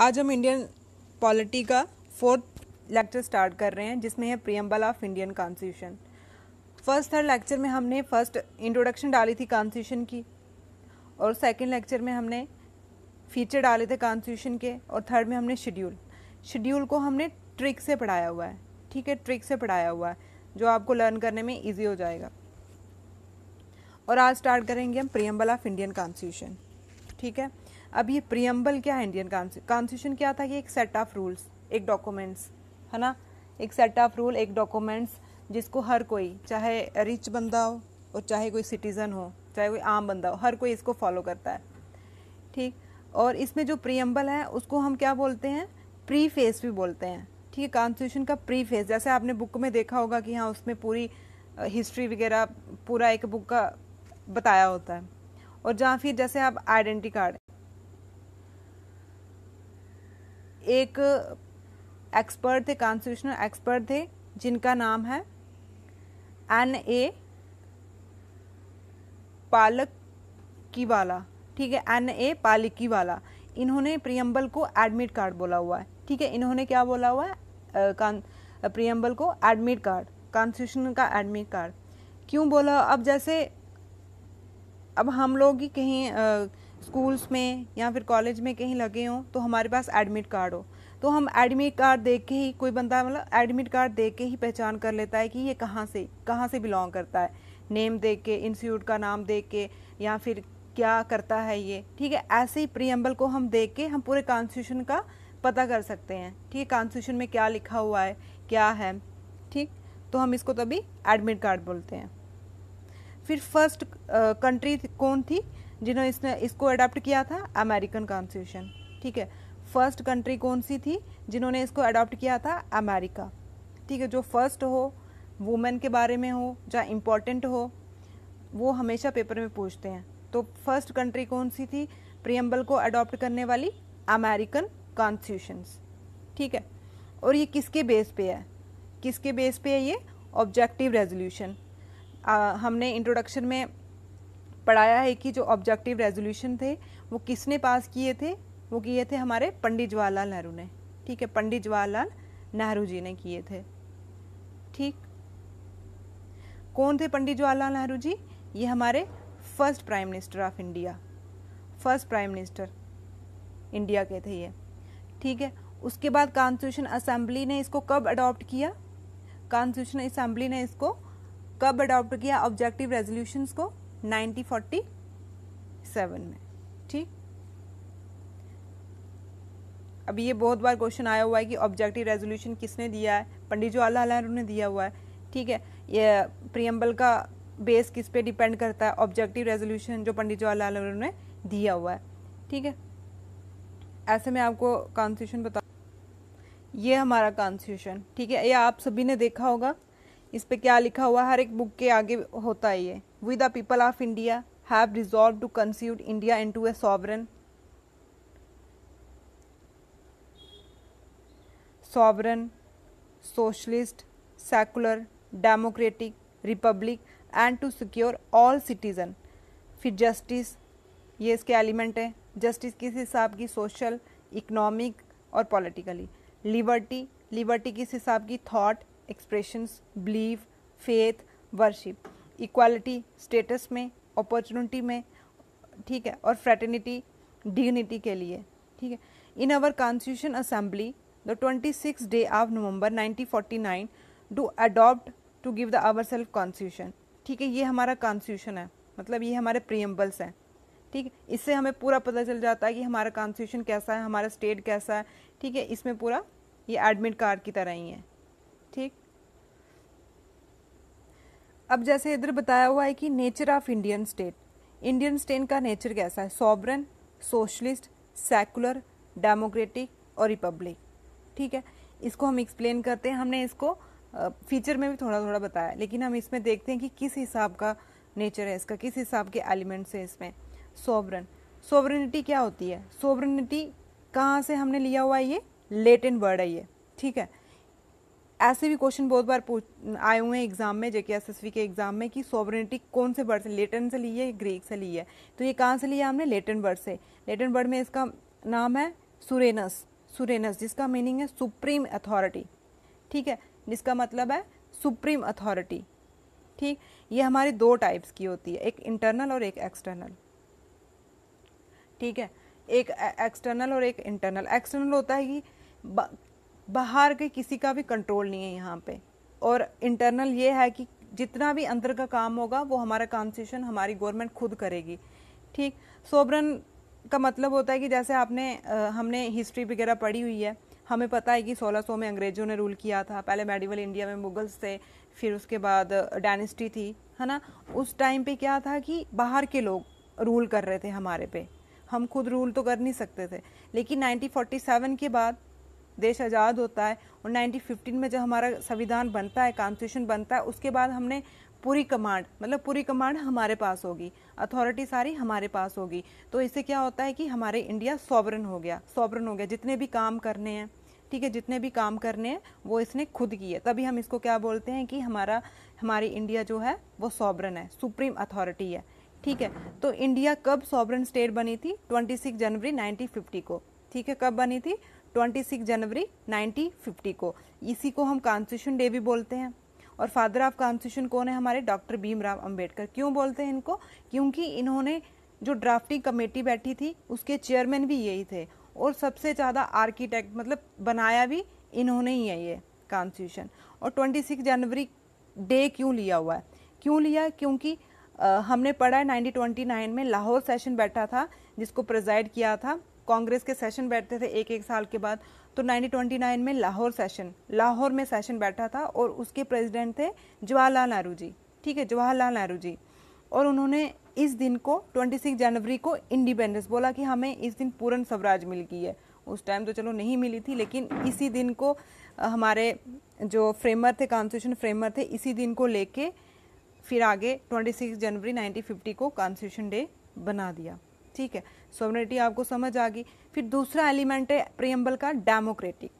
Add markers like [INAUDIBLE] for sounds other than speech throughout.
आज हम Indian polity का फोर्थ लेक्चर स्टार्ट कर रहे हैं जिसमें है preamble of Indian constitution first third lecture में हमने फर्स्ट इंट्रोडक्शन डाली थी कॉन्स्टिट्यूशन की और सेकेंड लेक्चर में हमने फीचर डाले थे कॉन्स्टिट्यूशन के और थर्ड में हमने शेड्यूल शेड्यूल को हमने ट्रिक से पढ़ाया हुआ है ठीक है ट्रिक से पढ़ाया हुआ है जो आपको लर्न करने में ईजी हो जाएगा और आज स्टार्ट करेंगे हम प्रियम्बल ऑफ इंडियन कॉन्स्टिट्यूशन ठीक है अब ये प्रियम्बल क्या है इंडियन कॉन्स्टिट्यूशन क्या था कि एक सेट ऑफ रूल्स एक डॉक्यूमेंट्स है ना एक सेट ऑफ रूल एक डॉक्यूमेंट्स जिसको हर कोई चाहे रिच बंदा हो और चाहे कोई सिटीज़न हो चाहे कोई आम बंदा हो हर कोई इसको फॉलो करता है ठीक और इसमें जो प्रियम्बल है उसको हम क्या बोलते हैं प्री फेस भी बोलते हैं ठीक है कॉन्स्टिट्यूशन का प्री फेस जैसे आपने बुक में देखा होगा कि हाँ उसमें पूरी हिस्ट्री वगैरह पूरा एक बुक का बताया होता है और जहाँ फिर जैसे आप आइडेंटी कार्ड एक एक्सपर्ट थे कॉन्स्टिट्यूशनल एक्सपर्ट थे जिनका नाम है एन ए पालक की वाला ठीक है एन ए पालक की वाला इन्होंने प्रियम्बल को एडमिट कार्ड बोला हुआ है ठीक है इन्होंने क्या बोला हुआ है प्रियम्बल को एडमिट कार्ड कॉन्स्टिट्यूशन का एडमिट कार्ड क्यों बोला अब जैसे अब हम लोग ही कहीं स्कूल्स में या फिर कॉलेज में कहीं लगे हों तो हमारे पास एडमिट कार्ड हो तो हम एडमिट कार्ड देख के ही कोई बंदा मतलब एडमिट कार्ड देख के ही पहचान कर लेता है कि ये कहाँ से कहाँ से बिलोंग करता है नेम देख के इंस्टीट्यूट का नाम देख के या फिर क्या करता है ये ठीक है ऐसे ही प्रियम्बल को हम देख के हम पूरे कॉन्स्टिट्यूशन का पता कर सकते हैं ठीक है कॉन्स्टिट्यूशन में क्या लिखा हुआ है क्या है ठीक तो हम इसको तभी एडमिट कार्ड बोलते हैं फिर फर्स्ट कंट्री कौन थी जिन्होंने इसने इसको अडॉप्ट किया था अमेरिकन कॉन्स्टिट्यूशन ठीक है फर्स्ट कंट्री कौन सी थी जिन्होंने इसको अडॉप्ट किया था अमेरिका ठीक है जो फर्स्ट हो वुमेन के बारे में हो या इम्पोर्टेंट हो वो हमेशा पेपर में पूछते हैं तो फर्स्ट कंट्री कौन सी थी प्रियम्बल को अडॉप्ट करने वाली अमेरिकन कॉन्स्टिट्यूशंस ठीक है और ये किसके बेस पे है किसके बेस पे है ये ऑब्जेक्टिव रेजोल्यूशन हमने इंट्रोडक्शन में पढ़ाया है कि जो ऑब्जेक्टिव रेजोल्यूशन थे वो किसने पास किए थे वो किए थे हमारे पंडित जवाहरलाल नेहरू ने ठीक है पंडित जवाहरलाल नेहरू जी ने किए थे ठीक कौन थे पंडित जवाहरलाल नेहरू जी ये हमारे first prime minister of India first prime minister India के थे ये ठीक है उसके बाद कॉन्स्टिट्यूशन असेंबली ने इसको कब अडॉप्ट किया कॉन्स्टिट्यूशन असेंबली ने इसको कब अडॉप्ट किया ऑब्जेक्टिव रेजोल्यूशंस को 1947 में ठीक अभी ये बहुत बार क्वेश्चन आया हुआ है कि ऑब्जेक्टिव रेजोल्यूशन किसने दिया है पंडित जवाहरलाल नेहरू ने दिया हुआ है ठीक है ये प्रियम्बल का बेस किस पे डिपेंड करता है ऑब्जेक्टिव रेजोल्यूशन जो पंडित जवाहरलाल नेहरू ने दिया हुआ है ठीक है ऐसे में आपको कॉन्स्टिट्यूशन बता ये हमारा कॉन्स्टिट्यूशन ठीक है ये आप सभी ने देखा होगा इस पर क्या लिखा हुआ हर एक बुक के आगे होता है ये we the people of India have resolved to concede India into a sovereign sovereign socialist secular democratic republic and to secure all citizen फिर justice ye iske element hai justice kis hisab ki social economic aur politically liberty liberty kis hisab ki thought expressions belief faith worship equality status में opportunity में ठीक है और fraternity dignity के लिए ठीक है in our constitution assembly the twenty six day of November nine to adopt to give the our self constitution ठीक है ये हमारा कॉन्स्टिट्यूशन है मतलब ये हमारे प्रियम्बल्स हैं ठीक है इससे हमें पूरा पता चल जाता है कि हमारा कॉन्स्टिट्यूशन कैसा है हमारा स्टेट कैसा है ठीक है इसमें पूरा ये एडमिट कार्ड की तरह ही है ठीक अब जैसे इधर बताया हुआ है कि nature of Indian state Indian state का नेचर कैसा है सॉबरन सोशलिस्ट सेकुलर डेमोक्रेटिक और रिपब्लिक ठीक है इसको हम एक्सप्लेन करते हैं हमने इसको फीचर में भी थोड़ा थोड़ा बताया लेकिन हम इसमें देखते हैं कि किस हिसाब का नेचर है इसका किस हिसाब के एलिमेंट्स हैं इसमें सोबरन सोवरनिटी क्या होती है सोवरनिटी कहाँ से हमने लिया हुआ है ये लेटेन वर्ड है ये ठीक है ऐसे भी क्वेश्चन बहुत बार पूछ आए हुए हैं एग्जाम में जेके एस के एग्जाम में कि सॉवरेनिटी कौन से वर्ड से लेटन से ली है ग्रीक से ली है तो ये कहाँ से लिया हमने लेटन वर्ड से लेटन वर्ड में इसका नाम है सुरेनस सुरेनस जिसका मीनिंग है सुप्रीम अथॉरिटी ठीक है जिसका मतलब है सुप्रीम अथॉरिटी ठीक ये हमारी दो टाइप्स की होती है एक इंटरनल और एक एक्सटर्नल ठीक है एक एक्सटर्नल e-, और एक इंटरनल एक्सटर्नल होता है कि बाहर के किसी का भी कंट्रोल नहीं है यहाँ पे और इंटरनल ये है कि जितना भी अंदर का काम होगा वो हमारा कॉन्सेशन हमारी गवर्नमेंट खुद करेगी ठीक सोबरन का मतलब होता है कि जैसे आपने आ, हमने हिस्ट्री वगैरह पढ़ी हुई है हमें पता है कि 1600 में अंग्रेज़ों ने रूल किया था पहले मेडिवल इंडिया में मुगल्स थे फिर उसके बाद डायनेस्टी थी है ना उस टाइम पे क्या था कि बाहर के लोग रूल कर रहे थे हमारे पे हम खुद रूल तो कर नहीं सकते थे लेकिन 1947 के बाद देश आज़ाद होता है और 1915 में जब हमारा संविधान बनता है कॉन्स्टिट्यूशन बनता है उसके बाद हमने पूरी कमांड मतलब पूरी कमांड हमारे पास होगी अथॉरिटी सारी हमारे पास होगी तो इससे क्या होता है कि हमारे इंडिया सॉबरन हो गया सॉबरन हो गया जितने भी काम करने हैं ठीक है जितने भी काम करने हैं वो इसने खुद किए तभी हम इसको क्या बोलते हैं कि हमारा हमारी इंडिया जो है वो सॉबरन है सुप्रीम अथॉरिटी है ठीक है तो इंडिया कब सॉबरन स्टेट बनी थी 26 जनवरी 1950 को ठीक है कब बनी थी 26 जनवरी 1950 को इसी को हम कॉन्स्टिट्यूशन डे भी बोलते हैं और फादर ऑफ कॉन्स्टिट्यूशन कौन है हमारे डॉक्टर भीमराव अंबेडकर क्यों बोलते हैं इनको क्योंकि इन्होंने जो ड्राफ्टिंग कमेटी बैठी थी उसके चेयरमैन भी यही थे और सबसे ज़्यादा आर्किटेक्ट मतलब बनाया भी इन्होंने ही है ये कॉन्स्टिट्यूशन और 26 जनवरी डे क्यों लिया हुआ है क्यों लिया क्योंकि आ, हमने पढ़ा है 1929 में लाहौर सेशन बैठा था जिसको प्रेजाइड किया था कांग्रेस के सेशन बैठते थे एक एक साल के बाद तो 1929 में लाहौर सेशन लाहौर में सेशन बैठा था और उसके प्रेसिडेंट थे जवाहरलाल नेहरू जी ठीक है जवाहरलाल नेहरू जी और उन्होंने इस दिन को 26 जनवरी को इंडिपेंडेंस बोला कि हमें इस दिन पूर्ण स्वराज मिल गई है उस टाइम तो चलो नहीं मिली थी लेकिन इसी दिन को हमारे जो फ्रेमर थे कॉन्स्टिट्यूशन फ्रेमर थे इसी दिन को लेके फिर आगे 26 जनवरी 1950 को कॉन्स्टिट्यूशन डे बना दिया ठीक है सोवरेनिटी आपको समझ आ गई फिर दूसरा एलिमेंट है प्रियम्बल का डेमोक्रेटिक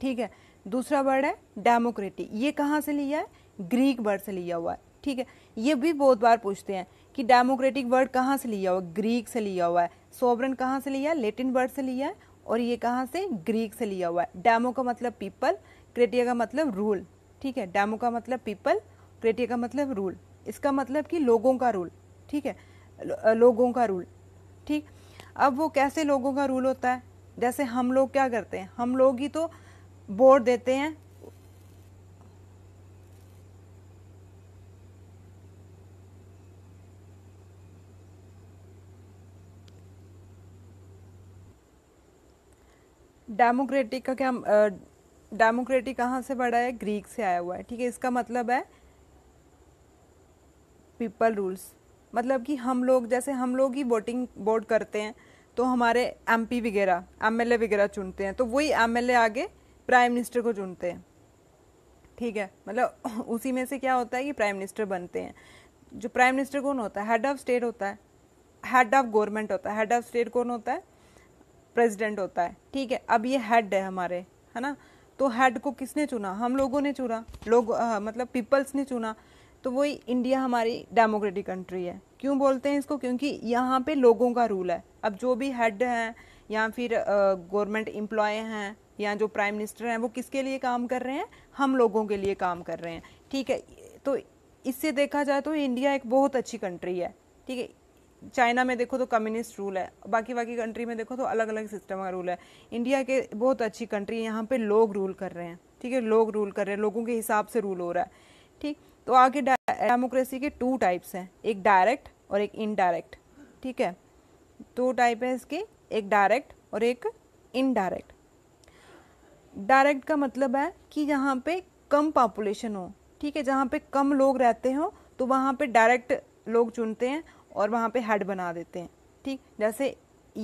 ठीक है दूसरा वर्ड है डेमोक्रेटिक ये कहाँ से लिया है ग्रीक वर्ड से लिया हुआ है ठीक है ये भी बहुत बार पूछते हैं कि डेमोक्रेटिक वर्ड कहाँ से लिया हुआ ग्रीक से लिया हुआ है सोवरन कहाँ से लिया है लेटिन वर्ड से लिया है और ये कहाँ से ग्रीक से लिया हुआ है डैमो का मतलब पीपल क्रेटिया का मतलब रूल ठीक है डैमो का मतलब पीपल क्रेटिया का मतलब रूल इसका मतलब कि लोगों का रूल ठीक है लोगों का रूल ठीक अब वो कैसे लोगों का रूल होता है जैसे हम लोग क्या करते हैं हम लोग ही तो वोट देते हैं डेमोक्रेटिक का क्या डेमोक्रेटिक कहाँ से बढ़ा है ग्रीक से आया हुआ है ठीक है इसका मतलब है पीपल रूल्स मतलब कि हम लोग जैसे हम लोग ही वोटिंग वोट करते हैं तो हमारे एम वगैरह एम वगैरह चुनते हैं तो वही एम आगे प्राइम मिनिस्टर को चुनते हैं ठीक है मतलब [LAUGHS] उसी में से क्या होता है कि प्राइम मिनिस्टर बनते हैं जो प्राइम मिनिस्टर कौन होता है हेड ऑफ स्टेट होता है हेड ऑफ गवर्नमेंट होता है हेड ऑफ स्टेट कौन होता है प्रेसिडेंट होता है ठीक है अब ये हेड है हमारे है ना तो हेड को किसने चुना हम लोगों ने चुना लोग आ, मतलब पीपल्स ने चुना तो वही इंडिया हमारी डेमोक्रेटिक कंट्री है क्यों बोलते हैं इसको क्योंकि यहाँ पे लोगों का रूल है अब जो भी हेड हैं या फिर गवर्नमेंट एम्प्लॉय हैं या जो प्राइम मिनिस्टर हैं वो किसके लिए काम कर रहे हैं हम लोगों के लिए काम कर रहे हैं ठीक है तो इससे देखा जाए तो इंडिया एक बहुत अच्छी कंट्री है ठीक है चाइना में देखो तो कम्युनिस्ट रूल है बाकी बाकी कंट्री में देखो तो अलग अलग सिस्टम का रूल है इंडिया के बहुत अच्छी कंट्री है यहाँ पे लोग रूल कर रहे हैं ठीक है लोग रूल कर रहे हैं लोगों के हिसाब से रूल हो रहा है ठीक तो आगे डेमोक्रेसी के टू टाइप्स हैं एक डायरेक्ट और एक इनडायरेक्ट ठीक है दो टाइप है इसके एक डायरेक्ट और एक इनडायरेक्ट डायरेक्ट का मतलब है कि जहाँ पे कम पॉपुलेशन हो ठीक है जहाँ पे कम लोग रहते हो तो वहाँ पे डायरेक्ट लोग चुनते हैं और वहाँ पे हेड बना देते हैं ठीक जैसे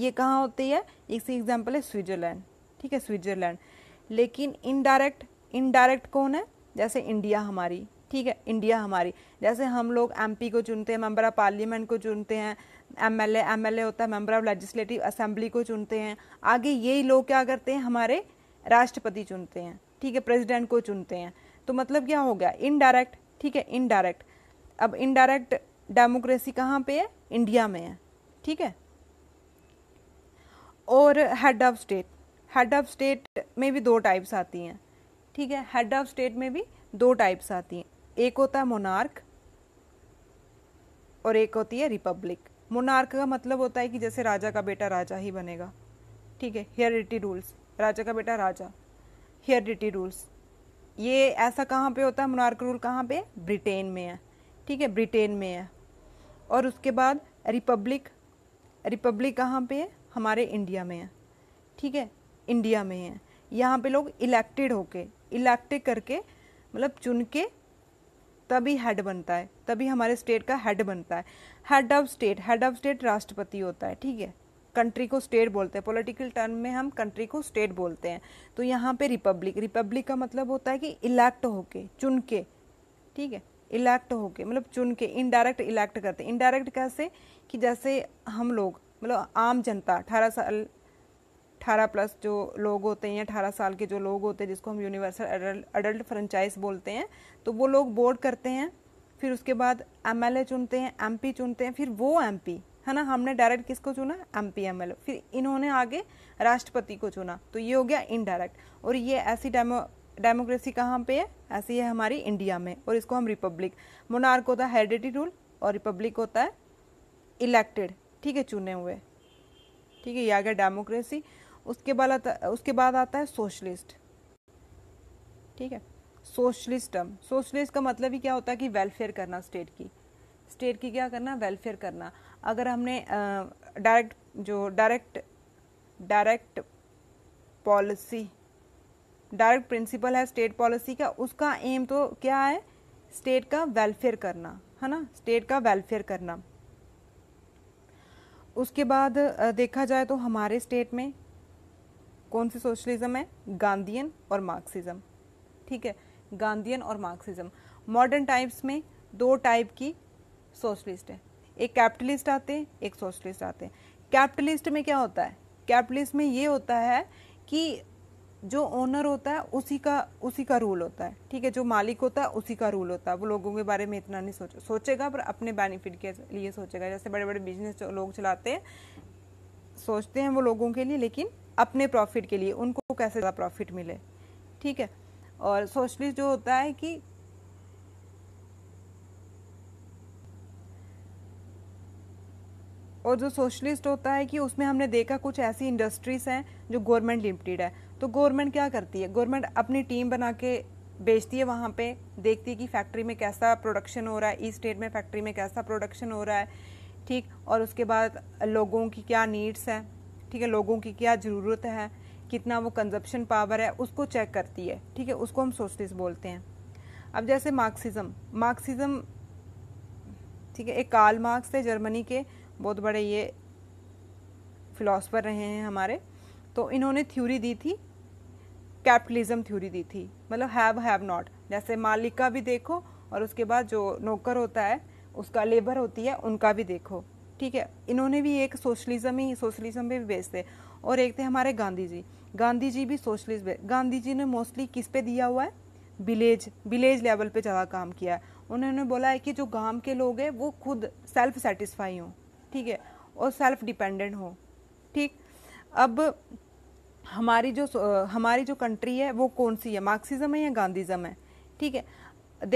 ये कहाँ होती है एक सी एग्जाम्पल है स्विट्ज़रलैंड ठीक है स्विट्ज़रलैंड लेकिन इनडायरेक्ट इनडायरेक्ट कौन है जैसे इंडिया हमारी ठीक है इंडिया हमारी जैसे हम लोग एम को चुनते हैं मेम्बर ऑफ पार्लियामेंट को चुनते हैं M M L L A होता है मेम्बर ऑफ लेजिस्लेटिव असेंबली को चुनते हैं आगे यही लोग क्या करते हैं हमारे राष्ट्रपति चुनते हैं ठीक है प्रेसिडेंट को चुनते हैं तो मतलब क्या हो गया इनडायरेक्ट ठीक है इनडायरेक्ट अब इनडायरेक्ट डेमोक्रेसी कहाँ पे है इंडिया में है ठीक है और head of state head of state में भी दो टाइप्स आती हैं ठीक है हेड ऑफ स्टेट में भी दो टाइप्स आती हैं एक होता है मोनार्क और एक होती है रिपब्लिक मोनार्क का मतलब होता है कि जैसे राजा का बेटा राजा ही बनेगा ठीक है हेयर डिटी रूल्स राजा का बेटा राजा हेयर डिटी रूल्स ये ऐसा कहाँ पे होता है मोनार्क रूल कहाँ पे ब्रिटेन में है ठीक है ब्रिटेन में है और उसके बाद रिपब्लिक रिपब्लिक कहाँ पे है हमारे इंडिया में है ठीक है इंडिया में है यहाँ पे लोग इलेक्टेड होके इलेक्टेड करके मतलब चुन के तभी हेड बनता है तभी हमारे स्टेट का हेड बनता है head of state head of state राष्ट्रपति होता है ठीक है कंट्री को स्टेट बोलते हैं पॉलिटिकल टर्म में हम कंट्री को स्टेट बोलते हैं तो यहाँ पे रिपब्लिक रिपब्लिक का मतलब होता है कि इलेक्ट होके चुन के ठीक है इलेक्ट होके मतलब चुन के इनडायरेक्ट इलेक्ट करते हैं इनडायरेक्ट कैसे कि जैसे हम लोग मतलब आम जनता अठारह साल अठारह प्लस जो लोग होते हैं अठारह साल के जो लोग होते हैं जिसको हम यूनिवर्सल अडल्ट अडल्ट फ्रेंचाइज बोलते हैं तो वो लोग बोर्ड करते हैं फिर उसके बाद एम चुनते हैं एम चुनते हैं फिर वो एम है ना हमने डायरेक्ट किसको चुना एम पी एम एल फिर इन्होंने आगे राष्ट्रपति को चुना तो ये हो गया इनडायरेक्ट और ये ऐसी डेमो डेमोक्रेसी कहाँ पे है ऐसी है हमारी इंडिया में और इसको हम रिपब्लिक मोनार्क होता है हेरिडिटी रूल और रिपब्लिक होता है इलेक्टेड ठीक है चुने हुए ठीक है ये आ गया डेमोक्रेसी उसके बाद आता उसके बाद आता है सोशलिस्ट ठीक है सोशलिस्ट टर्म सोशलिस्ट का मतलब ही क्या होता है कि वेलफेयर करना स्टेट की स्टेट की क्या करना वेलफेयर करना अगर हमने डायरेक्ट जो direct direct policy direct principle है स्टेट पॉलिसी का उसका एम तो क्या है स्टेट का वेलफेयर करना है ना स्टेट का वेलफेयर करना उसके बाद देखा जाए तो हमारे स्टेट में कौन सी सोशलिज्म है गांधीयन और मार्क्सिज्म ठीक है गांधीयन और मार्क्सिज्म मॉडर्न टाइम्स में दो टाइप की सोशलिस्ट है एक कैपिटलिस्ट आते हैं एक सोशलिस्ट आते हैं कैपिटलिस्ट में क्या होता है कैपिटलिस्ट में ये होता है कि जो ओनर होता है उसी का उसी का रूल होता है ठीक है जो मालिक होता है उसी का रूल होता है वो लोगों के बारे में इतना नहीं सोच सोचेगा पर अपने बेनिफिट के लिए सोचेगा जैसे बड़े बड़े बिजनेस लोग चलाते हैं सोचते हैं वो लोगों के लिए लेकिन अपने प्रॉफिट के लिए उनको कैसे ज़्यादा प्रॉफिट मिले ठीक है और सोशलिस्ट जो होता है कि और जो सोशलिस्ट होता है कि उसमें हमने देखा कुछ ऐसी इंडस्ट्रीज़ हैं जो गवर्नमेंट लिमिटेड है तो गवर्नमेंट क्या करती है गवर्नमेंट अपनी टीम बना के बेचती है वहाँ पे देखती है कि फैक्ट्री में कैसा प्रोडक्शन हो रहा है इस स्टेट में फैक्ट्री में कैसा प्रोडक्शन हो रहा है ठीक और उसके बाद लोगों की क्या नीड्स हैं ठीक है लोगों की क्या ज़रूरत है कितना वो कंजप्शन पावर है उसको चेक करती है ठीक है उसको हम सोशलिस्ट बोलते हैं अब जैसे मार्क्सिज्म मार्क्सिज्म ठीक है एक काल मार्क्स थे जर्मनी के बहुत बड़े ये फिलोसफर रहे हैं हमारे तो इन्होंने थ्योरी दी थी कैपिटलिज्म थ्योरी दी थी मतलब हैव हैव नॉट जैसे मालिक का भी देखो और उसके बाद जो नौकर होता है उसका लेबर होती है उनका भी देखो ठीक है इन्होंने भी एक सोशलिज्म ही सोशलिज्म पे भी बेचते थे और एक थे हमारे गांधी जी गांधी जी भी सोशलिस्ट गांधी जी ने मोस्टली किस पे दिया हुआ है विलेज विलेज लेवल पे ज़्यादा काम किया है उन्होंने बोला है कि जो गांव के लोग हैं वो खुद सेल्फ सेटिस्फाई हों ठीक है और सेल्फ डिपेंडेंट हो ठीक अब हमारी जो हमारी जो कंट्री है वो कौन सी है मार्क्सिज्म है या गांधीज़म है ठीक है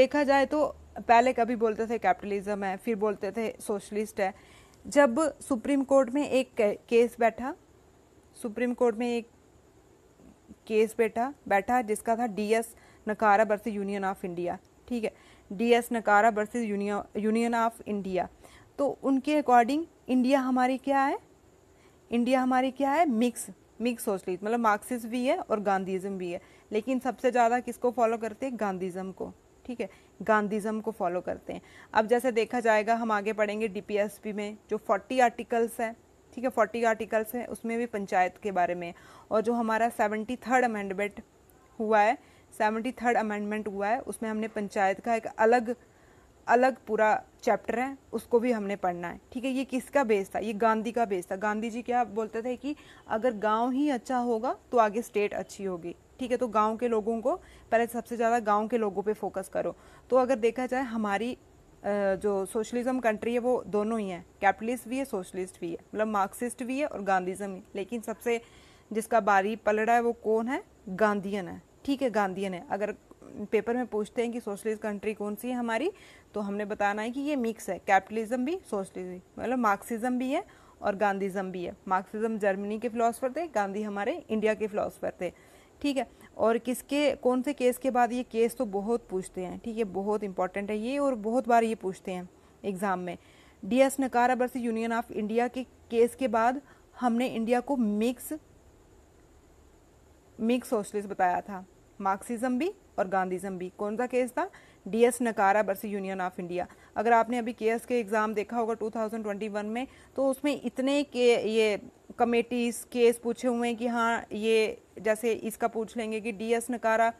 देखा जाए तो पहले कभी बोलते थे कैपिटलिज्म है फिर बोलते थे सोशलिस्ट है जब सुप्रीम कोर्ट में एक केस बैठा सुप्रीम कोर्ट में एक केस बैठा बैठा जिसका था डीएस नकारा वर्सेज यूनियन ऑफ इंडिया ठीक है डीएस नकारा वर्सेज यूनियन ऑफ इंडिया तो उनके अकॉर्डिंग इंडिया हमारी क्या है इंडिया हमारी क्या है मिक्स मिक्स सोशलिस्ट मतलब मार्क्सिस्ट भी है और गांधीज़म भी है लेकिन सबसे ज़्यादा किसको फॉलो करते हैं गांधीज़म को ठीक है गांधीज़म को फॉलो करते हैं अब जैसे देखा जाएगा हम आगे पढ़ेंगे डीपीएसपी में जो 40 आर्टिकल्स है ठीक है 40 आर्टिकल्स हैं उसमें भी पंचायत के बारे में और जो हमारा सेवेंटी थर्ड अमेंडमेंट हुआ है सेवेंटी थर्ड अमेंडमेंट हुआ है उसमें हमने पंचायत का एक अलग अलग पूरा चैप्टर है उसको भी हमने पढ़ना है ठीक है ये किसका बेस था ये गांधी का बेस था गांधी जी क्या बोलते थे कि अगर गांव ही अच्छा होगा तो आगे स्टेट अच्छी होगी ठीक है तो गांव के लोगों को पहले सबसे ज़्यादा गांव के लोगों पे फोकस करो तो अगर देखा जाए हमारी जो सोशलिज्म कंट्री है वो दोनों ही है कैपिटलिस्ट भी है सोशलिस्ट भी है मतलब मार्क्सिस्ट भी है और गांधीजम लेकिन सबसे जिसका बारी पलड़ा है वो कौन है गांधीयन है ठीक है गांधीयन है अगर पेपर में पूछते हैं कि सोशलिस्ट कंट्री कौन सी है हमारी तो हमने बताना है कि ये मिक्स है कैपिटलिज्म भी सोशलिज्म मतलब मार्क्सिज्म भी है और गांधीज़म भी है मार्क्सिज्म जर्मनी के फिलासफर थे गांधी हमारे इंडिया के फिलासफर थे ठीक है और किसके कौन से केस के बाद ये केस तो बहुत पूछते हैं ठीक है बहुत इंपॉर्टेंट है ये और बहुत बार ये पूछते हैं एग्ज़ाम में D S Nakara versus union of India के केस के बाद हमने इंडिया को मिक्स मिक्स सोशलिस्ट बताया था मार्क्सिज्म भी और गांधीज्म भी कौन सा केस था D S Nakara versus union of India अगर आपने अभी के के एग्ज़ाम देखा होगा 2021 में तो उसमें इतने के ये कमेटीज़ केस पूछे हुए हैं कि हाँ ये जैसे इसका पूछ लेंगे कि डी एस नकारा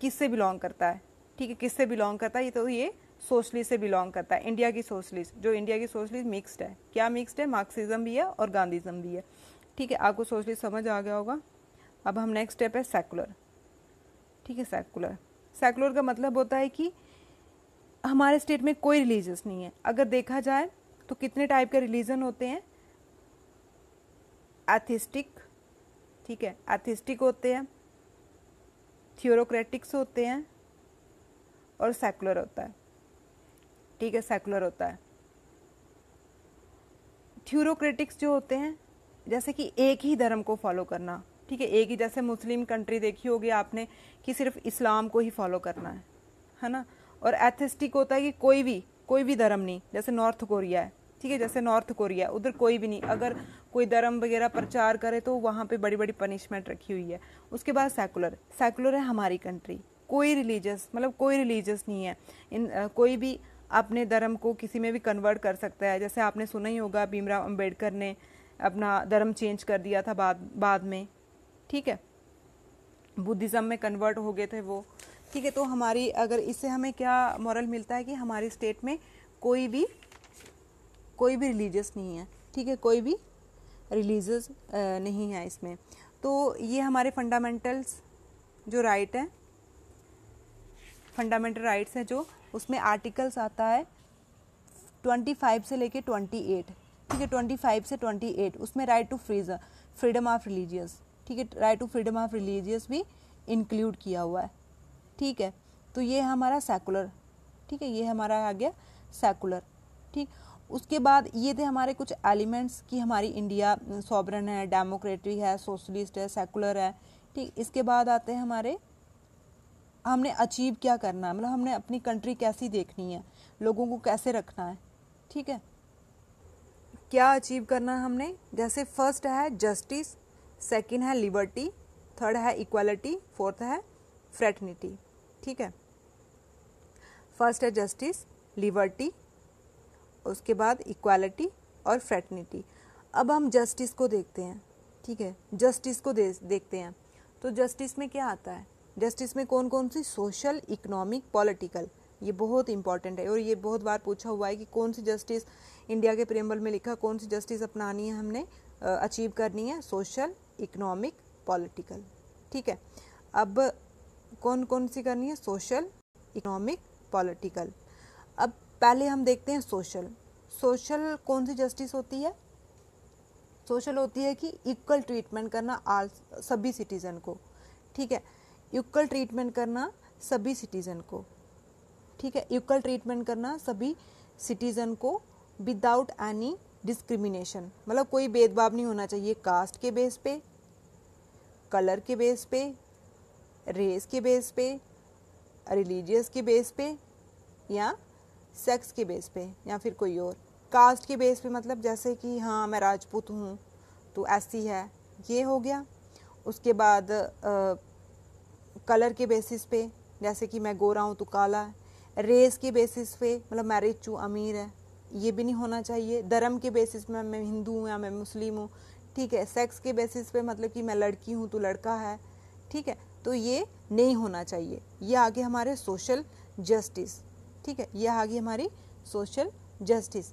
किससे बिलोंग करता है ठीक है किससे बिलोंग करता है ये तो ये सोशलिस्ट से बिलोंग करता है इंडिया की सोशलिस्ट जो इंडिया की सोशलिस्ट मिक्स्ड है क्या मिक्स्ड है मार्क्सिज्म भी है और गांधीज्म भी है ठीक है आपको सोशलिस्ट समझ आ गया होगा अब हम नेक्स्ट स्टेप है सेकुलर ठीक है सेकुलर सेकुलर का मतलब होता है कि हमारे स्टेट में कोई रिलीजस नहीं है अगर देखा जाए तो कितने टाइप के रिलीजन होते हैं एथिस्टिक ठीक है एथिस्टिक होते हैं थियोरोक्रेटिक्स होते हैं और सेकुलर होता है ठीक है सेकुलर होता है थ्यूरोक्रेटिक्स जो होते हैं जैसे कि एक ही धर्म को फॉलो करना ठीक है एक ही जैसे मुस्लिम कंट्री देखी होगी आपने कि सिर्फ इस्लाम को ही फॉलो करना है है ना और एथिस्टिक होता है कि कोई भी कोई भी धर्म नहीं जैसे नॉर्थ कोरिया है ठीक है जैसे नॉर्थ कोरिया उधर कोई भी नहीं अगर कोई धर्म वगैरह प्रचार करे तो वहाँ पे बड़ी बड़ी पनिशमेंट रखी हुई है उसके बाद सेकुलर सेकुलर है हमारी कंट्री कोई रिलीजियस मतलब कोई रिलीजियस नहीं है इन आ, कोई भी अपने धर्म को किसी में भी कन्वर्ट कर सकता है जैसे आपने सुना ही होगा भीमराव अम्बेडकर ने अपना धर्म चेंज कर दिया था बाद बाद में ठीक है बुद्धिज़्म में कन्वर्ट हो गए थे वो ठीक है तो हमारी अगर इससे हमें क्या मॉरल मिलता है कि हमारे स्टेट में कोई भी कोई भी रिलीजियस नहीं है ठीक है कोई भी रिलीजियस नहीं है इसमें तो ये हमारे फंडामेंटल्स जो राइट हैं फंडामेंटल राइट्स हैं जो उसमें आर्टिकल्स आता है ट्वेंटी फाइव से लेके ट्वेंटी एट ठीक है ट्वेंटी फाइव से ट्वेंटी एट उसमें right to freeze freedom of religious ठीक है right to freedom of religious भी इंक्लूड किया हुआ है ठीक है तो ये हमारा सेकुलर ठीक है ये हमारा आ गया सेकुलर ठीक उसके बाद ये थे हमारे कुछ एलिमेंट्स कि हमारी इंडिया सॉबरन है डेमोक्रेटिक है सोशलिस्ट है सेकुलर है ठीक इसके बाद आते हैं हमारे हमने अचीव क्या करना है मतलब हमने अपनी कंट्री कैसी देखनी है लोगों को कैसे रखना है ठीक है क्या अचीव करना है हमने जैसे फर्स्ट है जस्टिस सेकंड है लिबर्टी थर्ड है इक्वालिटी फोर्थ है फ्रेटनिटी ठीक है फर्स्ट है जस्टिस लिबर्टी उसके बाद इक्वालिटी और फ्रेटनिटी अब हम जस्टिस को देखते हैं ठीक है जस्टिस को दे, देखते हैं तो जस्टिस में क्या आता है जस्टिस में कौन कौन सी सोशल इकोनॉमिक पॉलिटिकल ये बहुत इंपॉर्टेंट है और ये बहुत बार पूछा हुआ है कि कौन सी जस्टिस इंडिया के प्रेमबल में लिखा कौन सी जस्टिस अपनानी है हमने अचीव करनी है सोशल इकोनॉमिक पॉलिटिकल ठीक है अब कौन कौन सी करनी है सोशल इकोनॉमिक पॉलिटिकल अब पहले हम देखते हैं सोशल सोशल कौन सी जस्टिस होती है सोशल होती है कि इक्वल ट्रीटमेंट करना आल सभी सिटीज़न को ठीक है इक्वल ट्रीटमेंट करना सभी सिटीज़न को ठीक है इक्वल ट्रीटमेंट करना सभी सिटीज़न को विदाउट एनी डिस्क्रिमिनेशन मतलब कोई भेदभाव नहीं होना चाहिए कास्ट के बेस पे कलर के बेस पे रेस के बेस पे रिलीजियस के बेस पे या सेक्स के बेस पे या फिर कोई और कास्ट के बेस पे मतलब जैसे कि हाँ मैं राजपूत हूँ तो ऐसी है ये हो गया उसके बाद आ, कलर के बेसिस पे जैसे कि मैं गोरा हूँ तो काला है रेस के बेसिस पे मतलब मैं रिच हूँ अमीर है ये भी नहीं होना चाहिए धर्म के बेसिस पे मैं हिंदू हूँ या मैं मुस्लिम हूँ ठीक है सेक्स के बेसिस पे मतलब कि मैं लड़की हूँ तो लड़का है ठीक है तो ये नहीं होना चाहिए ये आगे हमारे सोशल जस्टिस ठीक है ये आगे हमारी सोशल जस्टिस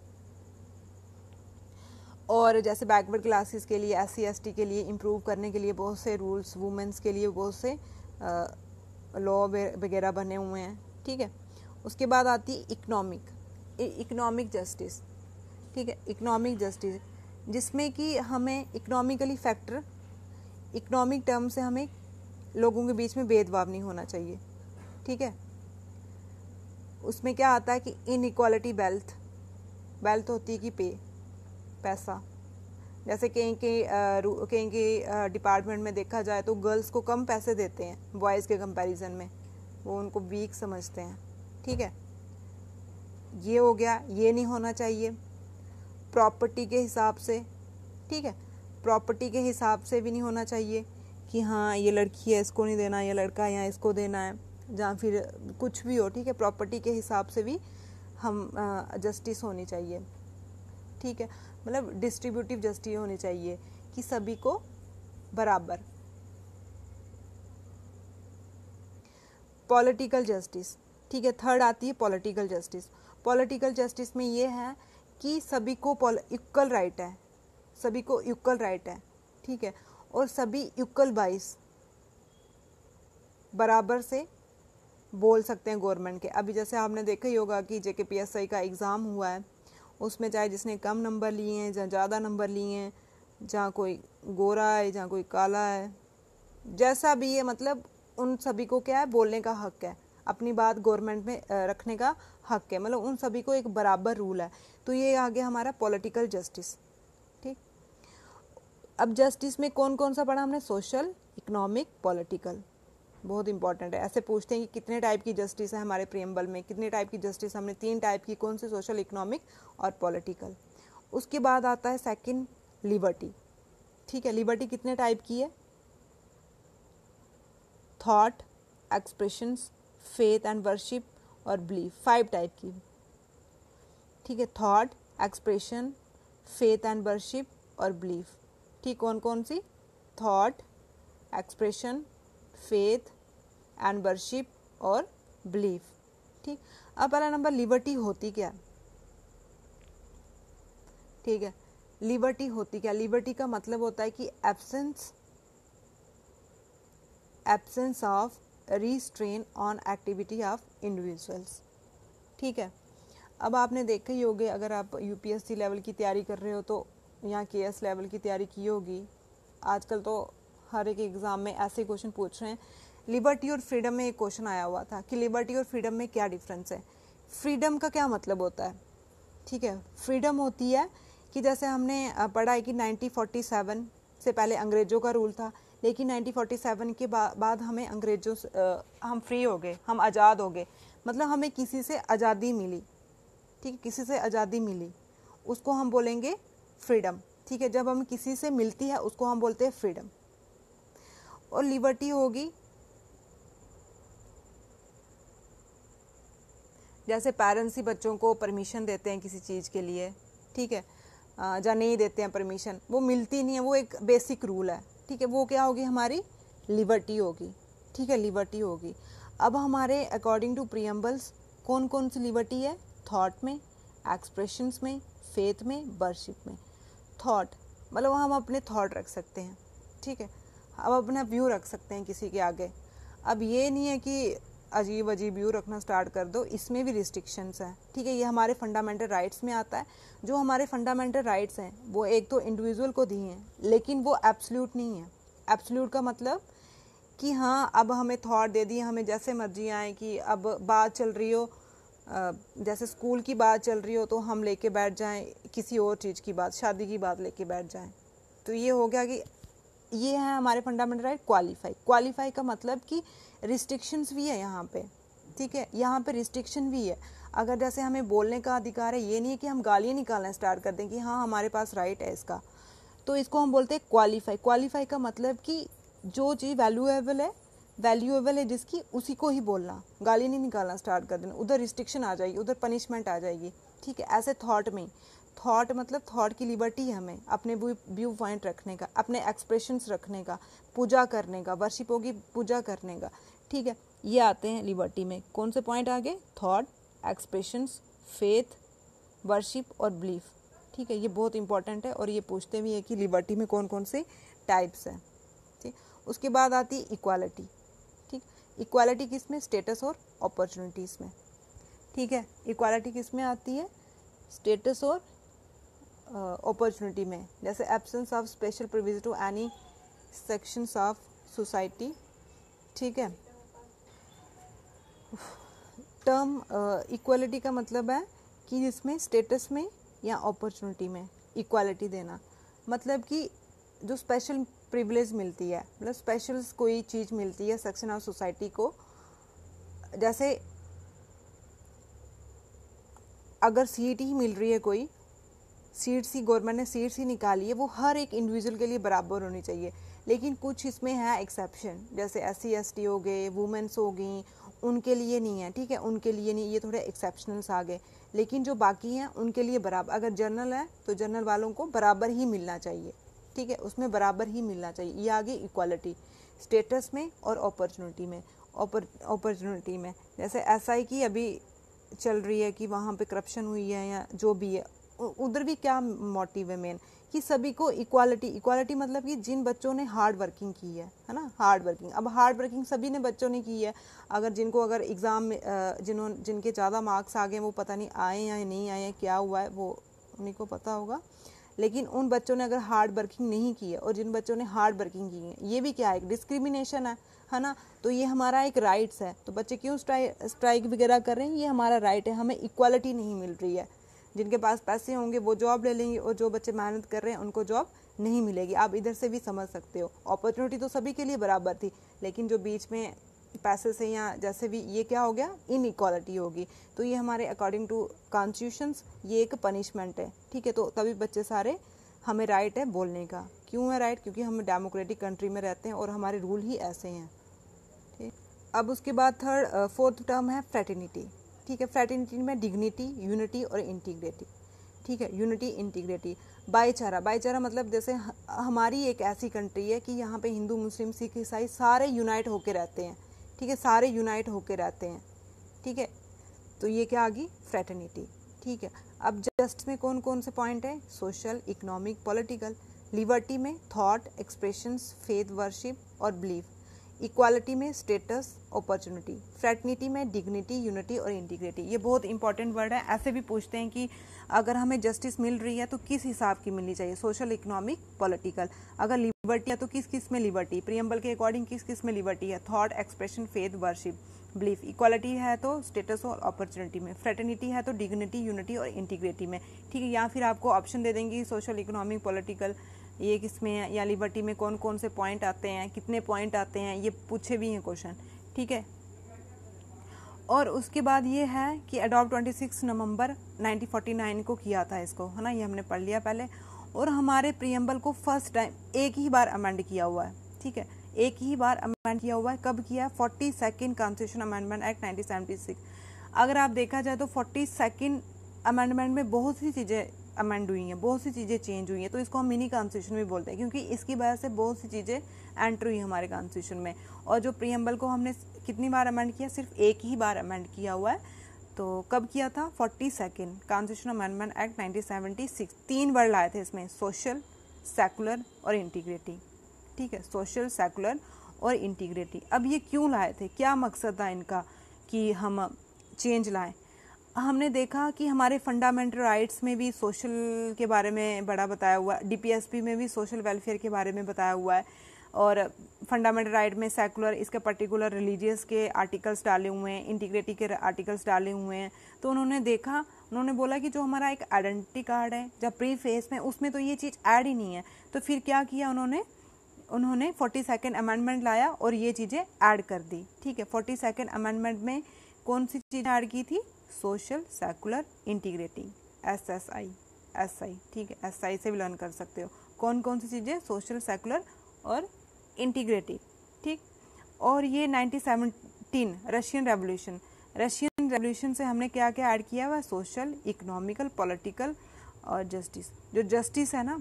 और जैसे बैकवर्ड क्लासेस के लिए एस सी के लिए इम्प्रूव करने के लिए बहुत से रूल्स वुमेंस के लिए बहुत से लॉ वगैरह बने हुए हैं ठीक है उसके बाद आती है इकनॉमिक इकनॉमिक जस्टिस ठीक है इकनॉमिक जस्टिस जिसमें कि हमें इकनॉमिकली फैक्टर इकनॉमिक टर्म से हमें लोगों के बीच में भेदभाव नहीं होना चाहिए ठीक है उसमें क्या आता है कि इनक्वालिटी वेल्थ वेल्थ होती है कि पे पैसा जैसे कहीं के कहीं के डिपार्टमेंट में देखा जाए तो गर्ल्स को कम पैसे देते हैं बॉयज़ के कंपैरिजन में वो उनको वीक समझते हैं ठीक है ये हो गया ये नहीं होना चाहिए प्रॉपर्टी के हिसाब से ठीक है प्रॉपर्टी के हिसाब से भी नहीं होना चाहिए कि हाँ ये लड़की है इसको नहीं देना या लड़का है या इसको देना है या फिर कुछ भी हो ठीक है प्रॉपर्टी के हिसाब से भी हम जस्टिस होनी चाहिए ठीक है मतलब डिस्ट्रीब्यूटिव जस्टिस होनी चाहिए कि सभी को बराबर पॉलिटिकल जस्टिस ठीक है थर्ड आती है पॉलिटिकल जस्टिस पॉलिटिकल जस्टिस में ये है कि सभी को इक्वल राइट है सभी को इक्वल राइट है ठीक है और सभी इक्वल बाइस बराबर से बोल सकते हैं गवर्नमेंट के अभी जैसे आपने देखा ही होगा कि जे के पी एस आई का एग्ज़ाम हुआ है उसमें चाहे जिसने कम नंबर लिए हैं जहाँ ज़्यादा नंबर लिए हैं जहाँ कोई गोरा है जहाँ कोई काला है जैसा भी है मतलब उन सभी को क्या है बोलने का हक है अपनी बात गवर्नमेंट में रखने का हक है मतलब उन सभी को एक बराबर रूल है तो ये आ गया हमारा पॉलिटिकल जस्टिस अब जस्टिस में कौन कौन सा पढ़ा हमने सोशल इकोनॉमिक पॉलिटिकल बहुत इंपॉर्टेंट है ऐसे पूछते हैं कि कितने टाइप की जस्टिस है हमारे प्रियम्बल में कितने टाइप की जस्टिस हमने तीन टाइप की कौन सी सोशल इकोनॉमिक और पॉलिटिकल उसके बाद आता है सेकंड लिबर्टी ठीक है लिबर्टी कितने टाइप की है thought expressions faith and worship और बिलीफ फाइव टाइप की ठीक है thought expression faith and worship और बिलीफ ठीक कौन कौन सी thought expression faith and worship और बिलीफ ठीक अब पहला नंबर लिबर्टी होती क्या ठीक है लिबर्टी होती क्या लिबर्टी का मतलब होता है कि absence absence of restraint on activity of individuals ठीक है अब आपने देखा ही होगे अगर आप यूपीएससी लेवल की तैयारी कर रहे हो तो या के एस लेवल की तैयारी की होगी आजकल तो हर एक एग्ज़ाम में ऐसे क्वेश्चन पूछ रहे हैं लिबर्टी और फ्रीडम में एक क्वेश्चन आया हुआ था कि लिबर्टी और फ्रीडम में क्या डिफरेंस है फ्रीडम का क्या मतलब होता है ठीक है फ्रीडम होती है कि जैसे हमने पढ़ा है कि 1947 से पहले अंग्रेज़ों का रूल था लेकिन 1947 के बा, बाद हमें अंग्रेज़ों हम फ्री हो गए हम आज़ाद हो गए मतलब हमें किसी से आज़ादी मिली ठीक है किसी से आज़ादी मिली उसको हम बोलेंगे फ्रीडम ठीक है जब हम किसी से मिलती है उसको हम बोलते हैं फ्रीडम और लिबर्टी होगी जैसे पेरेंट्स ही बच्चों को परमिशन देते हैं किसी चीज़ के लिए ठीक है या नहीं देते हैं परमिशन वो मिलती नहीं है वो एक बेसिक रूल है ठीक है वो क्या होगी हमारी लिबर्टी होगी ठीक है लिबर्टी होगी अब हमारे अकॉर्डिंग टू प्रियम्बल्स कौन कौन सी लिबर्टी है थॉट में एक्सप्रेशंस में फेथ में वर्शिप में थॉट मतलब हम अपने थॉट रख सकते हैं ठीक है अब अपना व्यू रख सकते हैं किसी के आगे अब ये नहीं है कि अजीब अजीब व्यू रखना स्टार्ट कर दो इसमें भी रिस्ट्रिक्शंस हैं ठीक है ये हमारे फंडामेंटल राइट्स में आता है जो हमारे फंडामेंटल राइट्स हैं वो एक तो इंडिविजुअल को दिए हैं लेकिन वो एब्सल्यूट नहीं है एब्सल्यूट का मतलब कि हाँ अब हमें थॉट दे दिए हमें जैसे मर्जी आए कि अब बात चल रही हो जैसे स्कूल की बात चल रही हो तो हम लेके बैठ जाएं किसी और चीज़ की बात शादी की बात लेके बैठ जाएं तो ये हो गया कि ये है हमारे फंडामेंटल राइट क्वालिफाई क्वालिफाई का मतलब कि रिस्ट्रिक्शंस भी है यहाँ पे ठीक है यहाँ पे रिस्ट्रिक्शन भी है अगर जैसे हमें बोलने का अधिकार है ये नहीं है कि हम गालियाँ निकालना स्टार्ट कर दें कि हाँ हमारे पास राइट है इसका तो इसको हम बोलते हैं क्वालिफाई क्वालिफाई का मतलब कि जो चीज़ वैल्यूएबल है वैल्यूएबल है जिसकी उसी को ही बोलना गाली नहीं निकालना स्टार्ट कर देना उधर रिस्ट्रिक्शन आ जाएगी उधर पनिशमेंट आ जाएगी ठीक है ऐसे थॉट में थॉट मतलब थॉट की लिबर्टी है हमें अपने व्यू पॉइंट रखने का अपने एक्सप्रेशंस रखने का पूजा करने का वर्शिप होगी पूजा करने का ठीक है ये आते हैं लिबर्टी में कौन से पॉइंट आ गए थॉट एक्सप्रेशंस फेथ वर्शिप और बिलीफ ठीक है ये बहुत इंपॉर्टेंट है और ये पूछते भी है कि लिबर्टी में कौन कौन से टाइप्स हैं ठीक उसके बाद आती है इक्वालिटी इक्वालिटी किस में स्टेटस और अपॉर्चुनिटीज़ में ठीक है इक्वालिटी किस में आती है स्टेटस और अपॉर्चुनिटी में जैसे absence of special provision to any sections of society ठीक है टर्म इक्वालिटी uh, का मतलब है कि जिसमें स्टेटस में या अपॉर्चुनिटी में इक्वालिटी देना मतलब कि जो स्पेशल प्रिविलेज मिलती है मतलब स्पेशल कोई चीज़ मिलती है सेक्शन ऑफ सोसाइटी को जैसे अगर सीट ही मिल रही है कोई सीट्स ही गवर्नमेंट ने सीट्स ही निकाली है वो हर एक इंडिविजुअल के लिए बराबर होनी चाहिए लेकिन कुछ इसमें है एक्सेप्शन जैसे एस सी हो गए वुमेंस हो गई उनके लिए नहीं है ठीक है उनके लिए नहीं ये थोड़े एक्सेप्शनल्स आ गए लेकिन जो बाकी हैं उनके लिए बराबर अगर जर्नल है तो जर्नल वालों को बराबर ही मिलना चाहिए ठीक है उसमें बराबर ही मिलना चाहिए ये आगे इक्वालिटी स्टेटस में और अपॉर्चुनिटी में अपॉर्चुनिटी में जैसे ऐसा ही कि अभी चल रही है कि वहाँ पे करप्शन हुई है या जो भी है उधर भी क्या मोटिव है मेन कि सभी को इक्वालिटी इक्वालिटी मतलब कि जिन बच्चों ने हार्ड वर्किंग की है है ना हार्ड वर्किंग अब हार्ड वर्किंग सभी ने बच्चों ने की है अगर जिनको अगर एग्ज़ाम में जिन्होंने जिनके ज़्यादा मार्क्स आ गए वो पता नहीं आए या नहीं आए क्या हुआ है वो उन्हीं को पता होगा लेकिन उन बच्चों ने अगर हार्ड वर्किंग नहीं की है और जिन बच्चों ने हार्ड वर्किंग की है ये भी क्या है एक डिस्क्रिमिनेशन है है ना तो ये हमारा एक राइट्स है तो बच्चे क्यों स्ट्राइक वगैरह कर रहे हैं ये हमारा राइट है हमें इक्वालिटी नहीं मिल रही है जिनके पास पैसे होंगे वो जॉब ले लेंगे और जो बच्चे मेहनत कर रहे हैं उनको जॉब नहीं मिलेगी आप इधर से भी समझ सकते हो अपॉर्चुनिटी तो सभी के लिए बराबर थी लेकिन जो बीच में पैसे से या जैसे भी ये क्या हो गया इन होगी तो ये हमारे अकॉर्डिंग टू कॉन्स्टिट्यूशन ये एक पनिशमेंट है ठीक है तो तभी बच्चे सारे हमें राइट है बोलने का क्यों है राइट क्योंकि हम डेमोक्रेटिक कंट्री में रहते हैं और हमारे रूल ही ऐसे हैं ठीक अब उसके बाद थर्ड फोर्थ टर्म है फ्रेटर्निटी ठीक है फ्रेटर्निटी में डिग्निटी यूनिटी और इंटीग्रिटी ठीक है यूनिटी इंटीग्रिटी भाईचारा भाईचारा मतलब जैसे हमारी एक ऐसी कंट्री है कि यहाँ पे हिंदू मुस्लिम सिख ईसाई सारे यूनाइट होकर रहते हैं ठीक है सारे यूनाइट होकर रहते हैं ठीक है तो ये क्या आ गई फ्रेटर्निटी ठीक है अब जस्ट में कौन कौन से पॉइंट हैं सोशल इकोनॉमिक पॉलिटिकल लिबर्टी में थॉट एक्सप्रेशंस फेथ वर्शिप और बिलीफ इक्वालिटी में स्टेटस अपॉर्चुनिटी फ्रैटनिटी में डिग्निटी यूनिटी और इंटीग्रिटी ये बहुत इंपॉर्टेंट वर्ड है ऐसे भी पूछते हैं कि अगर हमें जस्टिस मिल रही है तो किस हिसाब की मिलनी चाहिए सोशल इकोनॉमिक पॉलिटिकल अगर लिबर्टी है तो किस किस में लिबर्टी प्रियम्बल के अकॉर्डिंग किस किस में लिबर्टी है thought expression faith worship belief equality है तो स्टेटस और अपॉर्चुनिटी में फ्रेटर्निटी है तो डिग्निटी यूनिटी और इंटीग्रिटी में ठीक है या फिर आपको ऑप्शन दे देंगी सोशल इकोनॉमिक पॉलिटिकल ये किसमें या लिबर्टी में कौन कौन से पॉइंट आते हैं कितने पॉइंट आते हैं ये पूछे भी हैं क्वेश्चन ठीक है और उसके बाद ये है कि अडोप्ट 26 नवंबर 1949 को किया था इसको है ना ये हमने पढ़ लिया पहले और हमारे प्रियम्बल को फर्स्ट टाइम एक ही बार अमेंड किया हुआ है ठीक है एक ही बार अमेंड किया हुआ है कब किया है forty second constitution amendment act nineteen अगर आप देखा जाए तो फोर्टी सेकेंड अमेंडमेंट में बहुत सी चीज़ें अमेंड हुई हैं बहुत सी चीज़ें चेंज हुई हैं तो इसको हम मिनी कॉन्स्टिट्यूशन भी बोलते हैं क्योंकि इसकी वजह से बहुत सी चीज़ें एंटर हुई हमारे कॉन्स्टिट्यूशन में और जो प्रियम्बल को हमने कितनी बार अमेंड किया सिर्फ एक ही बार अमेंड किया हुआ है तो कब किया था forty second constitution amendment act nineteen seventy six तीन वर्ड लाए थे इसमें सोशल सेकुलर और इंटीग्रिटी ठीक है सोशल सेकुलर और इंटीग्रिटी अब ये क्यों लाए थे क्या मकसद था इनका कि हम चेंज लाएं हमने देखा कि हमारे फंडामेंटल राइट्स में भी सोशल के बारे में बड़ा बताया हुआ है डीपीएसपी में भी सोशल वेलफेयर के बारे में बताया हुआ है और फंडामेंटल राइट में सेकुलर इसके पर्टिकुलर रिलीजियस के आर्टिकल्स डाले हुए हैं इंटीग्रिटी के आर्टिकल्स डाले हुए हैं तो उन्होंने देखा उन्होंने बोला कि जो हमारा एक आइडेंटिटी कार्ड है जब प्री फेस में उसमें तो ये चीज़ ऐड ही नहीं है तो फिर क्या किया उन्होंने उन्होंने फोर्टी सेकेंड अमेंडमेंट लाया और ये चीज़ें ऐड कर दी ठीक है फोर्टी सेकेंड अमेंडमेंट में कौन सी चीज़ ऐड की थी social secular integrating S S I S I ठीक है एस आई से भी लर्न कर सकते हो कौन कौन सी चीज़ें सोशल सेकुलर और इंटीग्रेटिव ठीक और ये seventeen Russian revolution Russian revolution से हमने क्या क्या ऐड किया हुआ सोशल इकोनॉमिकल पॉलिटिकल और जस्टिस जो जस्टिस है ना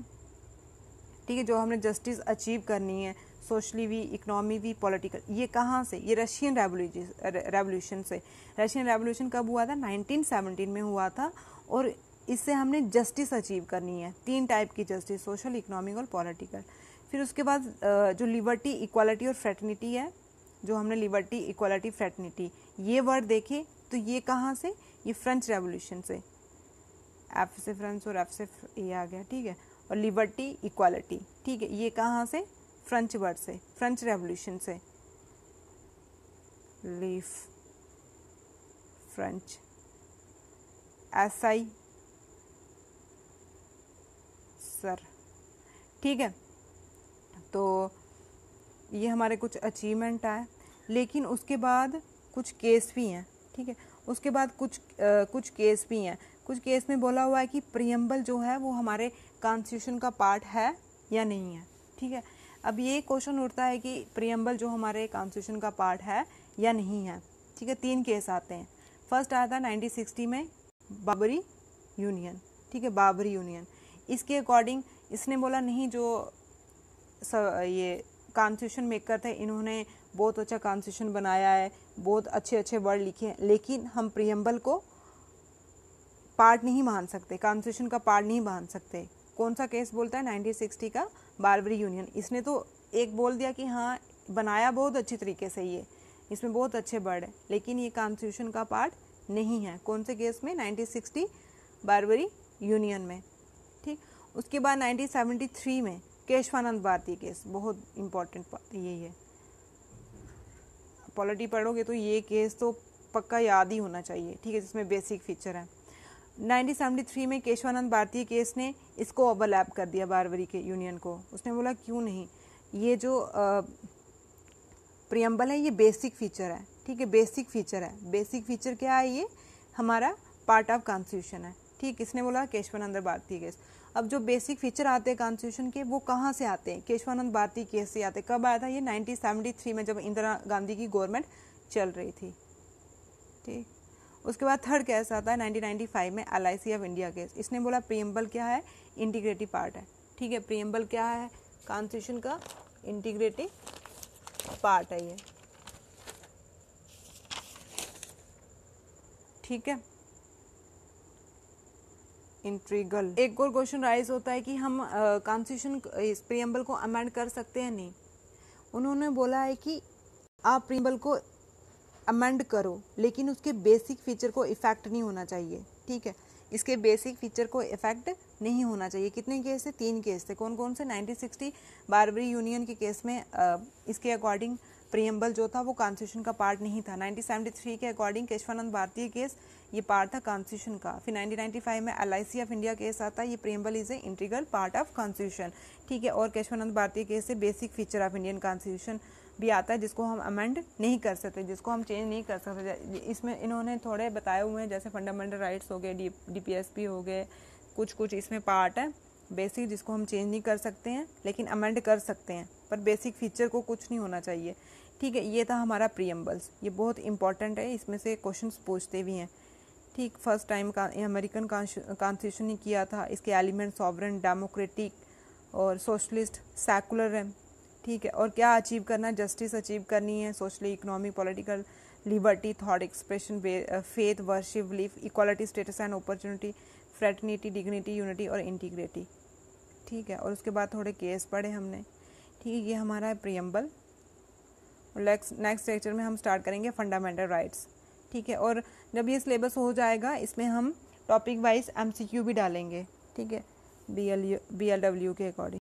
ठीक है जो हमने जस्टिस अचीव करनी है सोशली भी इकनॉमी भी पॉलिटिकल ये कहाँ से ये रशियन रेवोल्यूशन से रशियन रेवोल्यूशन कब हुआ था 1917 में हुआ था और इससे हमने जस्टिस अचीव करनी है तीन टाइप की जस्टिस सोशल इकोनॉमिक और पॉलिटिकल फिर उसके बाद जो लिबर्टी इक्वालिटी और फ्रेटर्निटी है जो हमने लिबर्टी इक्वालिटी फ्रेटर्निटी ये वर्ड देखे तो ये कहाँ से ये फ्रेंच रेवोल्यूशन से एफ से फ्रेंच और एफ से ये आ गया ठीक है और लिबर्टी इक्वालिटी ठीक है ये कहाँ से फ्रेंच वर्ड से फ्रेंच रेवोल्यूशन से leaf French S I sir ठीक है तो ये हमारे कुछ अचीवमेंट आए लेकिन उसके बाद कुछ केस भी हैं ठीक है उसके बाद कुछ आ, कुछ केस भी हैं कुछ केस में बोला हुआ है कि प्रियम्बल जो है वो हमारे कॉन्स्टिट्यूशन का पार्ट है या नहीं है ठीक है अब ये क्वेश्चन उठता है कि प्रियम्बल जो हमारे कॉन्स्टिट्यूशन का पार्ट है या नहीं है ठीक है तीन केस आते हैं फर्स्ट आया था नाइनटीन में बाबरी यूनियन ठीक है बाबरी यूनियन इसके अकॉर्डिंग इसने बोला नहीं जो ये कॉन्स्टिट्यूशन मेकर थे इन्होंने बहुत अच्छा कॉन्स्टिट्यूशन बनाया है बहुत अच्छे अच्छे वर्ड लिखे हैं लेकिन हम प्रियम्बल को पार्ट नहीं मान सकते कॉन्स्टिट्यूशन का पार्ट नहीं मान सकते कौन सा केस बोलता है 1960 का बारबरी यूनियन इसने तो एक बोल दिया कि हाँ बनाया बहुत अच्छे तरीके से ये इसमें बहुत अच्छे बर्ड है लेकिन ये कॉन्स्टिट्यूशन का पार्ट नहीं है कौन से केस में 1960 बारबरी यूनियन में ठीक उसके बाद 1973 में केशवानंद भारती केस बहुत इम्पोर्टेंट यही है पॉलिटी पढ़ोगे तो ये केस तो पक्का याद ही होना चाहिए ठीक है जिसमें बेसिक फीचर है 1973 में केशवानंद भारतीय केस ने इसको ओवरलैप कर दिया बारबरी के यूनियन को उसने बोला क्यों नहीं ये जो प्रियम्बल है ये बेसिक फीचर है ठीक है बेसिक फीचर है बेसिक फीचर क्या है ये हमारा पार्ट ऑफ कॉन्स्टिट्यूशन है ठीक इसने बोला केशवानंद भारतीय केस अब जो बेसिक फीचर आते हैं कॉन्स्टिट्यूशन के वो कहाँ से आते हैं केशवानंद भारती केस से आते कब आया था ये 1973 में जब इंदिरा गांधी की गवर्नमेंट चल रही थी ठीक उसके बाद थर्ड केस आता है 1995 में एल ऑफ इंडिया केस इसने बोला प्रियम्बल क्या है इंटीग्रेटिव पार्ट है ठीक है प्रियम्बल क्या है कॉन्स्टिट्यूशन का इंटीग्रेटिव पार्ट है ये ठीक है इंट्रीगल एक और क्वेश्चन राइज होता है कि हम कॉन्स्टिट्यूशन इस प्रियम्बल को अमेंड कर सकते हैं नहीं उन्होंने बोला है कि आप प्रियम्बल को अमेंड करो लेकिन उसके बेसिक फीचर को इफ़ेक्ट नहीं होना चाहिए ठीक है इसके बेसिक फीचर को इफ़ेक्ट नहीं होना चाहिए कितने केस थे तीन केस थे कौन कौन से 1960 बारबरी यूनियन के केस में आ, इसके अकॉर्डिंग प्रियम्बल जो था वो कॉन्स्टिट्यूशन का पार्ट नहीं था 1973 के अकॉर्डिंग केशवानंद भारतीय केस ये पार्ट था कॉन्स्टिट्यूशन का फिर 1995 में एल ऑफ इंडिया केस आता है ये preamble is a integral part of constitution ठीक है और केशवानंद भारतीय केस से basic feature of Indian constitution भी आता है जिसको हम अमेंड नहीं कर सकते जिसको हम चेंज नहीं कर सकते इसमें इन्होंने थोड़े बताए हुए हैं जैसे फंडामेंटल राइट्स हो गए डी डी हो गए कुछ कुछ इसमें पार्ट है बेसिक जिसको हम चेंज नहीं कर सकते हैं लेकिन अमेंड कर सकते हैं पर बेसिक फीचर को कुछ नहीं होना चाहिए ठीक है ये था हमारा प्रियम्बल्स ये बहुत इंपॉर्टेंट है इसमें से क्वेश्चन पूछते भी हैं ठीक फर्स्ट टाइम अमेरिकन कॉन्स्टिट्यूशन ने किया था इसके एलिमेंट सॉवरन डेमोक्रेटिक और सोशलिस्ट सेकुलर है ठीक है और क्या अचीव करना जस्टिस अचीव करनी है socially economic political liberty thought expression faith worship belief equality status and opportunity fraternity dignity unity और इंटीग्रिटी ठीक है और उसके बाद थोड़े केस पढ़े हमने ठीक है ये हमारा है प्रियम्बल नेक्स्ट लेक्चर में हम स्टार्ट करेंगे फंडामेंटल राइट्स ठीक है और जब ये सिलेबस हो जाएगा इसमें हम टॉपिक वाइज एम भी डालेंगे ठीक है B L B L W के अकॉर्डिंग